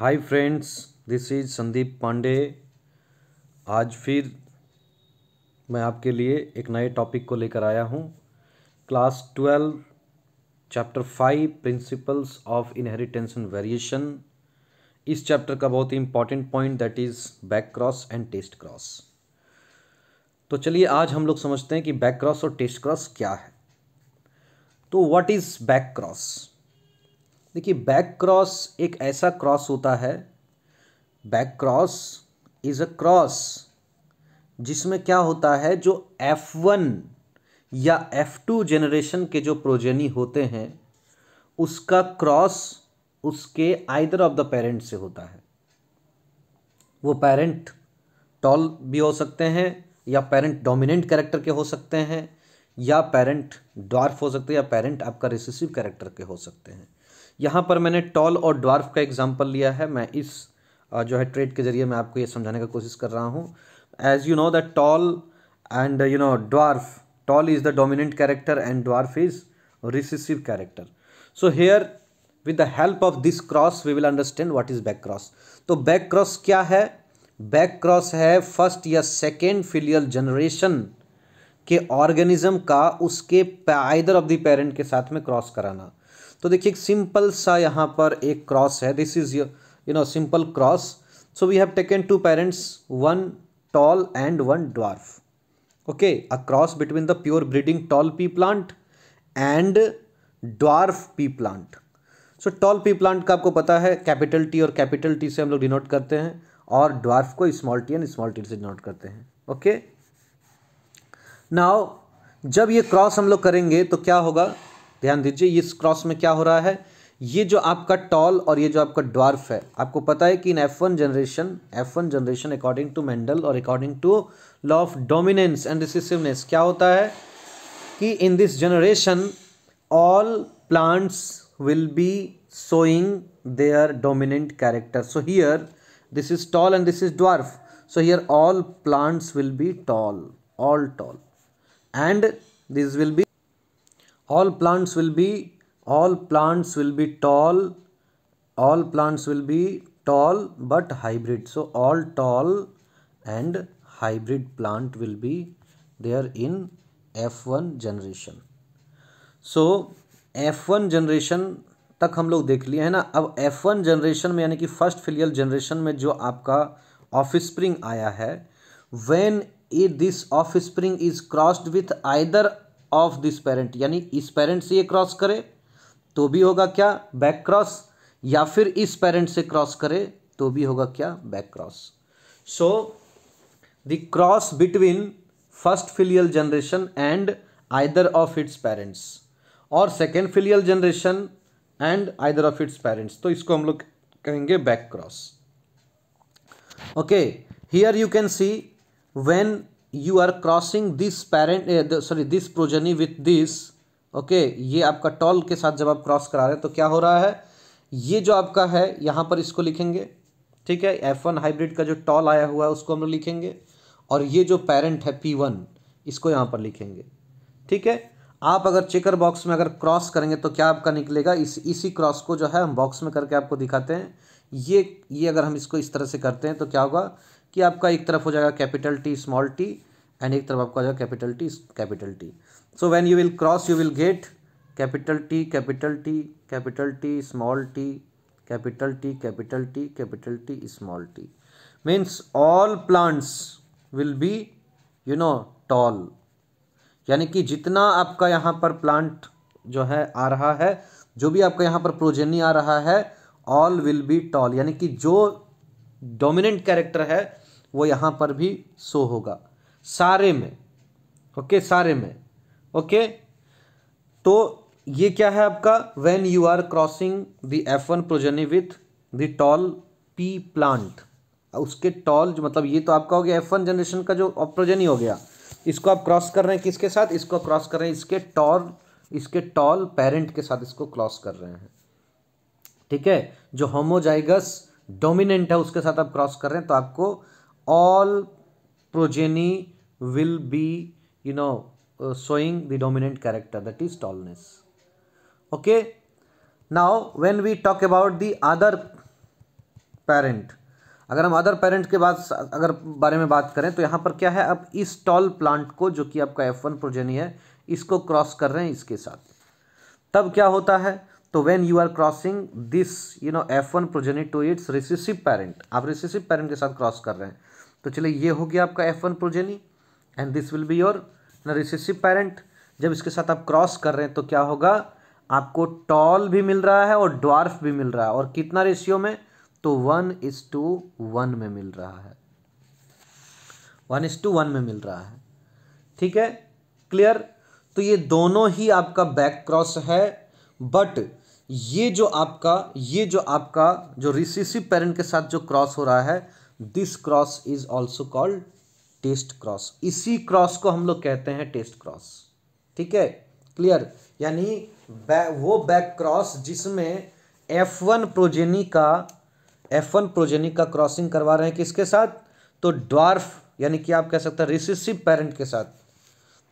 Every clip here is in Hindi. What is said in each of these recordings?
Hi friends this is Sandeep Pandey आज फिर मैं आपके लिए एक नए टॉपिक को लेकर आया हूँ class twelve chapter five principles of inheritance and variation इस चैप्टर का बहुत ही important point that is back cross and test cross तो चलिए आज हम लोग समझते हैं कि बैक क्रॉस और टेस्ट क्रॉस क्या है तो व्हाट इज़ बैक क्रॉस देखिए बैक क्रॉस एक ऐसा क्रॉस होता है back cross is a cross जिसमें क्या होता है जो F1 या F2 जनरेशन के जो प्रोजेनी होते हैं उसका क्रॉस उसके आइदर ऑफ द पेरेंट से होता है वो पेरेंट टॉल भी हो सकते हैं या पेरेंट डोमिनेंट कैरेक्टर के हो सकते हैं या पेरेंट डॉर्फ हो सकते हैं या पेरेंट आपका रिसेसिव कैरेक्टर के हो सकते हैं यहाँ पर मैंने टॉल और ड्वार्फ का एग्जाम्पल लिया है मैं इस जो है ट्रेड के जरिए मैं आपको ये समझाने का कोशिश कर रहा हूँ as you know the tall and you know dwarf tall is the dominant character and dwarf is recessive character so here with the help of this cross we will understand what is back cross तो बैक क्रॉस क्या है बैक क्रॉस है फर्स्ट या सेकेंड फिलियल जनरेशन के ऑर्गेनिज्म का उसके आइदर ऑफ द पेरेंट के साथ में क्रॉस कराना तो देखिए सिंपल सा यहाँ पर एक क्रॉस है this is you know simple cross so we have taken two parents one tall and one dwarf okay a cross between the pure breeding tall pea plant and dwarf pea plant so tall pea plant का आपको पता है कैपिटल टी और कैपिटल टी से हम लोग डिनोट करते हैं और ड्वार्फ को small T and small T से डिनोट करते हैं ओके okay? नाउ जब ये क्रॉस हम लोग करेंगे तो क्या होगा ध्यान दीजिए इस क्रॉस में क्या हो रहा है ये जो आपका टॉल और ये जो आपका ड्वार्फ है आपको पता है कि in F one generation F one generation according to Mendel और according to law of dominance and recessiveness क्या होता है कि in this generation all plants will be showing their dominant character so here this is tall and this is dwarf so here all plants will be tall all tall and this will be all plants will be all plants will be tall all plants will be tall but hybrid so all tall and hybrid plant will be there in F1 generation so F1 generation तक हम लोग देख लिए हैं ना अब F1 जनरेशन में यानी कि फर्स्ट फिलियल जनरेशन में जो आपका ऑफ स्प्रिंग आया है when a this offspring is crossed with either of this parent यानी इस पेरेंट से ये क्रॉस करे तो भी होगा क्या बैक क्रॉस या फिर इस पेरेंट से क्रॉस करे तो भी होगा क्या back cross so the cross between first filial generation and either of its parents और second filial generation and either of its parents तो इसको हम लोग कहेंगे back cross okay here you can see when you are crossing this parent sorry this progeny with this okay ये आपका टॉल के साथ जब आप क्रॉस करा रहे हैं तो क्या हो रहा है ये जो आपका है यहाँ पर इसको लिखेंगे ठीक है एफ वन हाइब्रिड का जो टॉल आया हुआ है उसको हम लोग लिखेंगे और ये जो पेरेंट है पी वन इसको यहाँ पर लिखेंगे ठीक है आप अगर चेकर बॉक्स में अगर क्रॉस करेंगे तो क्या आपका निकलेगा इस इसी क्रॉस को जो है हम बॉक्स में करके आपको दिखाते हैं ये ये अगर हम इसको इस तरह से करते हैं तो क्या होगा कि आपका एक तरफ हो जाएगा capital T small T and एक तरफ आपका हो जाएगा capital T capital T so when you will cross you will get capital T capital T capital T small T capital T capital T capital T small T means all plants will be you know tall यानी कि जितना आपका यहाँ पर प्लांट जो है आ रहा है जो भी आपका यहाँ पर प्रोजेनी आ रहा है ऑल विल बी टॉल यानी कि जो डोमिनेंट कैरेक्टर है वो यहाँ पर भी शो होगा सारे में ओके सारे में ओके तो ये क्या है आपका when you are crossing the F one progeny with the tall pea plant उसके टॉल जो मतलब ये तो आपका हो गया एफ वन जनरेशन का जो प्रोजनी हो गया इसको आप क्रॉस कर रहे हैं किसके साथ इसको क्रॉस कर रहे हैं इसके टॉल इसके टॉल पेरेंट के साथ इसको क्रॉस कर रहे हैं ठीक है जो होमोजाइगस डोमिनेंट है उसके साथ आप क्रॉस कर रहे हैं तो आपको all progeny will be you know uh, showing the dominant character that is tallness okay now when we talk about the other parent अगर हम अदर पेरेंट के बाद अगर बारे में बात करें तो यहाँ पर क्या है अब इस टॉल प्लांट को जो कि आपका एफ वन प्रोजेनी है इसको क्रॉस कर रहे हैं इसके साथ तब क्या होता है तो when you are crossing this you know F one progeny to its recessive parent आप रिसेसिव पेरेंट के साथ क्रॉस कर रहे हैं तो चलिए ये हो गया आपका F one progeny and this will be your recessive parent जब इसके साथ आप क्रॉस कर रहे हैं तो क्या होगा आपको टॉल भी मिल रहा है और ड्वार्फ भी मिल रहा है और कितना रेशियो में तो वन इज टू वन में मिल रहा है वन इज टू वन में मिल रहा है ठीक है क्लियर तो ये दोनों ही आपका बैक क्रॉस है बट ये जो आपका ये जो आपका जो रिसेसिव पेरेंट के साथ जो क्रॉस हो रहा है this cross is also called test cross इसी क्रॉस को हम लोग कहते हैं टेस्ट क्रॉस ठीक है क्लियर यानी वो बैक क्रॉस जिसमें एफ वन प्रोजेनी का एफ वन प्रोजेनी का क्रॉसिंग करवा रहे हैं किसके साथ तो ड्वार्फ यानी कि आप कह सकते हैं रिसेसिव पेरेंट के साथ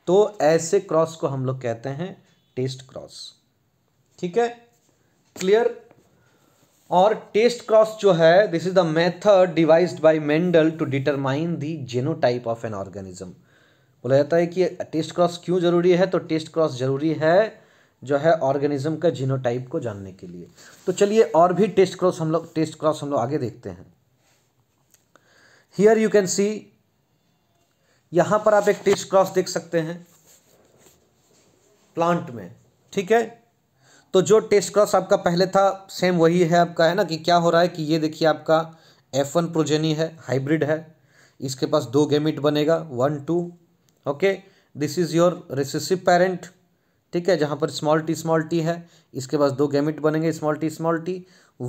तो ऐसे क्रॉस को हम लोग कहते हैं टेस्ट क्रॉस ठीक है क्लियर और टेस्ट क्रॉस जो है this is the method devised by Mendel to determine the genotype of an organism बोला जाता है कि टेस्ट क्रॉस क्यों जरूरी है तो टेस्ट क्रॉस जरूरी है जो है ऑर्गेनिज्म का जीनोटाइप को जानने के लिए तो चलिए और भी टेस्ट क्रॉस हम लोग टेस्ट क्रॉस हम लोग आगे देखते हैं हियर यू कैन सी यहां पर आप एक टेस्ट क्रॉस देख सकते हैं प्लांट में ठीक है तो जो टेस्ट क्रॉस आपका पहले था सेम वही है आपका है ना कि क्या हो रहा है कि ये देखिए आपका एफ वन प्रोजेनी है हाइब्रिड है इसके पास दो गेमिट बनेगा one two okay this is your recessive parent ठीक है जहाँ पर स्मॉल टी स्मॉल टी है इसके पास दो गेमिट बनेंगे small T small T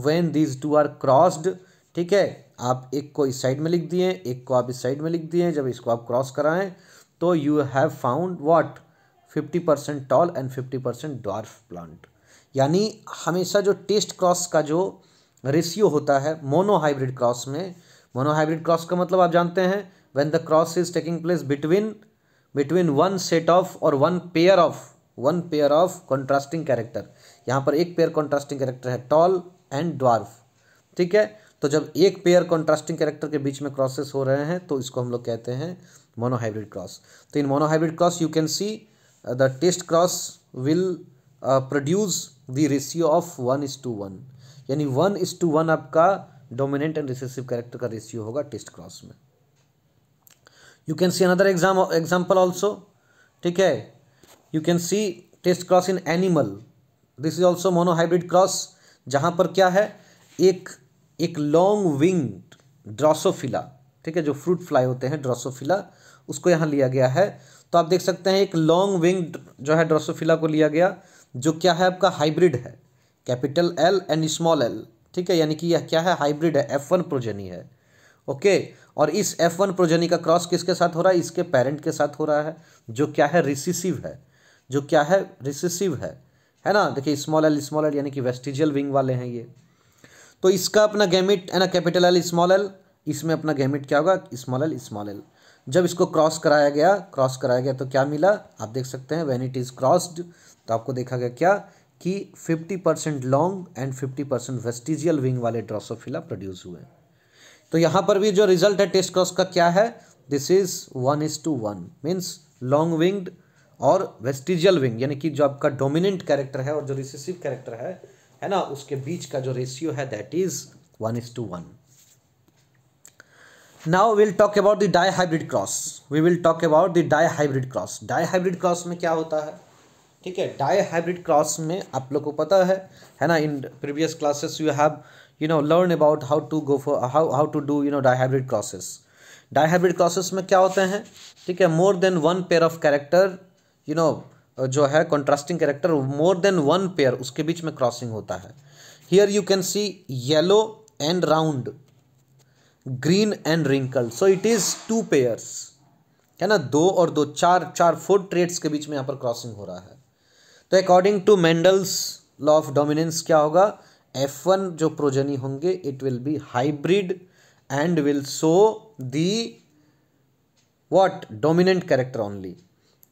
when these two are crossed ठीक है आप एक को इस साइड में लिख दिए एक को आप इस साइड में लिख दिए जब इसको आप क्रॉस कराएं तो you have found what fifty percent tall and fifty percent dwarf plant यानी हमेशा जो टेस्ट क्रॉस का जो रेशियो होता है मोनोहाइब्रिड क्रॉस में मोनोहाइब्रिड क्रॉस का मतलब आप जानते हैं when the cross is taking place between between one set of और one pair of one pair of contrasting character यहाँ पर एक पेयर कॉन्ट्रास्टिंग कैरेक्टर है टॉल एंड ड्वार्फ ठीक है तो जब एक पेयर कॉन्ट्रास्टिंग कैरेक्टर के बीच में क्रॉसेस हो रहे हैं तो इसको हम लोग कहते हैं मोनोहाइब्रिड क्रॉस तो in monohybrid cross you can see the test cross will produce the ratio of one is to one यानी वन इज टू वन आपका डोमिनेंट एंड रिसेसिव कैरेक्टर का रेशियो होगा टेस्ट क्रॉस में you can see another exam example also ठीक है you can see test cross in animal this is also monohybrid cross जहां पर क्या है एक एक लॉन्ग विंग ड्रॉसोफिला ठीक है जो फ्रूट फ्लाई होते हैं ड्रॉसोफिला उसको यहाँ लिया गया है तो आप देख सकते हैं एक लॉन्ग विंग जो है ड्रॉसोफिला को लिया गया जो क्या है आपका हाइब्रिड है capital L and small L ठीक है यानी कि यह क्या है हाइब्रिड है एफ वन प्रोजेनी है ओके और इस एफ वन प्रोजेनी का क्रॉस किसके साथ हो रहा है इसके पेरेंट के साथ हो रहा है जो क्या है रिसिसिव है जो क्या है रिसिसिव है है ना देखिए स्मॉल एल स्मॉल एल यानी कि वेस्टिजियल विंग वाले हैं ये तो इसका अपना गैमिट है ना कैपिटल एल स्मॉल एल इसमें अपना गैमिट क्या होगा स्मॉल एल स्मॉल एल जब इसको क्रॉस कराया गया क्रॉस कराया गया तो क्या मिला आप देख सकते हैं वेन इट इज़ क्रॉस्ड तो आपको देखा गया क्या कि 50 percent long and 50 percent vestigial wing वाले ड्रोसोफिला प्रोड्यूस हुए तो यहां पर भी जो रिजल्ट है टेस्ट क्रॉस का क्या है this is one is to one means long winged और वेस्टिजियल विंग यानी कि जो आपका डोमिनेंट कैरेक्टर है और जो रिसेसिव कैरेक्टर है है ना उसके बीच का जो रेशियो है that is one is to one now will talk about the dihybrid cross we will talk about the dihybrid cross dihybrid cross में क्या होता है ठीक है डाई हाइब्रिड क्रॉस में आप लोग को पता है है ना in previous classes you have you know learn about how to go for how how to do you know dihybrid crosses dihybrid crosses में क्या होते हैं ठीक है more than one pair of character you know जो है contrasting character more than one pair उसके बीच में क्रॉसिंग होता है here you can see yellow and round green and wrinkle so it is to pairs है ना दो और दो चार चार फोर ट्रेड्स के बीच में यहाँ पर क्रॉसिंग हो रहा है तो according to Mendel's law of dominance क्या होगा एफ वन जो प्रोजनी होंगे it will be hybrid and will show the what dominant character only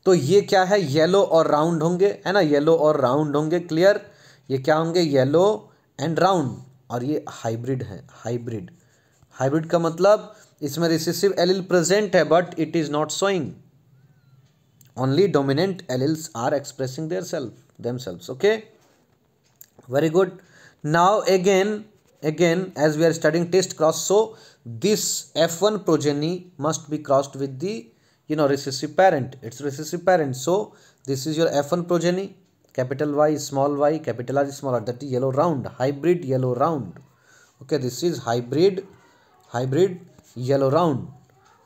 तो ये क्या है येलो और राउंड होंगे है ना येलो और राउंड होंगे क्लियर ये क्या होंगे येलो एंड राउंड और ये हाइब्रिड है हाइब्रिड हाइब्रिड का मतलब इसमें रिसेसिव एलिल प्रेजेंट है but it is not showing only dominant alleles are expressing their self themselves okay very good now again again as we are studying test cross so this f1 progeny must be crossed with the you know recessive parent it's recessive parent so this is your f1 progeny capital y small y capital r is R. that is yellow round hybrid yellow round okay this is hybrid hybrid yellow round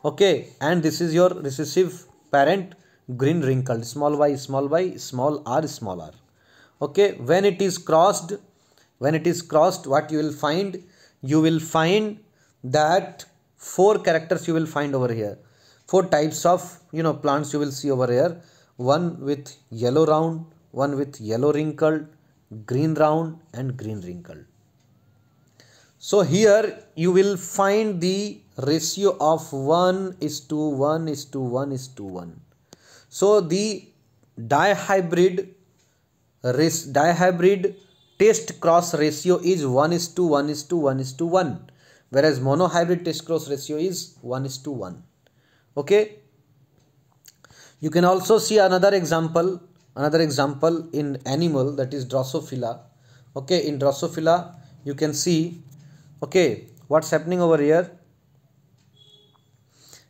okay and this is your recessive parent green wrinkled small y small y small r small r okay when it is crossed when it is crossed what you will find you will find that four characters you will find over here four types of you know plants you will see over here one with yellow round one with yellow wrinkled green round and green wrinkled so here you will find the ratio of 1 is to 1 is to 1 is to 1. So the dihybrid dihybrid test cross ratio is 1 is to 1 is to 1 is to 1 whereas monohybrid test cross ratio is 1 is to 1 okay you can also see another example another example in animal that is drosophila okay in drosophila you can see okay what's happening over here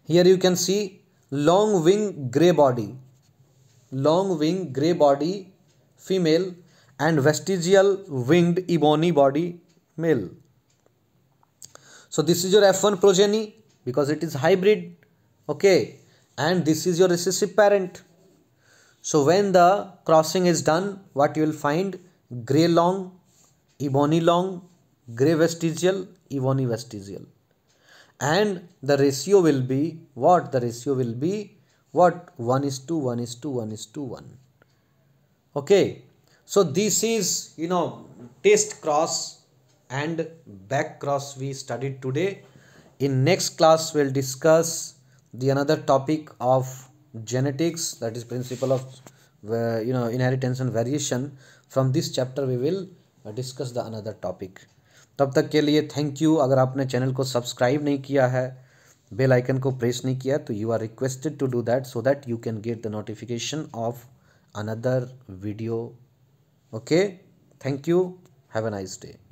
here you can see long wing grey body long wing grey body female and vestigial winged ebony body male so this is your f1 progeny because it is hybrid okay and this is your recessive parent so when the crossing is done what you will find grey long ebony long grey vestigial ebony vestigial and the ratio will be what the ratio will be what 1 is to 1 is to 1 is to 1 okay so this is you know test cross and back cross we studied today in next class we'll discuss the another topic of genetics that is principle of uh, you know inheritance and variation from this chapter we will discuss the another topic तब तक के लिए थैंक यू अगर आपने चैनल को सब्सक्राइब नहीं किया है बेल आइकन को प्रेस नहीं किया तो you are requested to do that so that you can get the notification of another video okay thank you have a nice day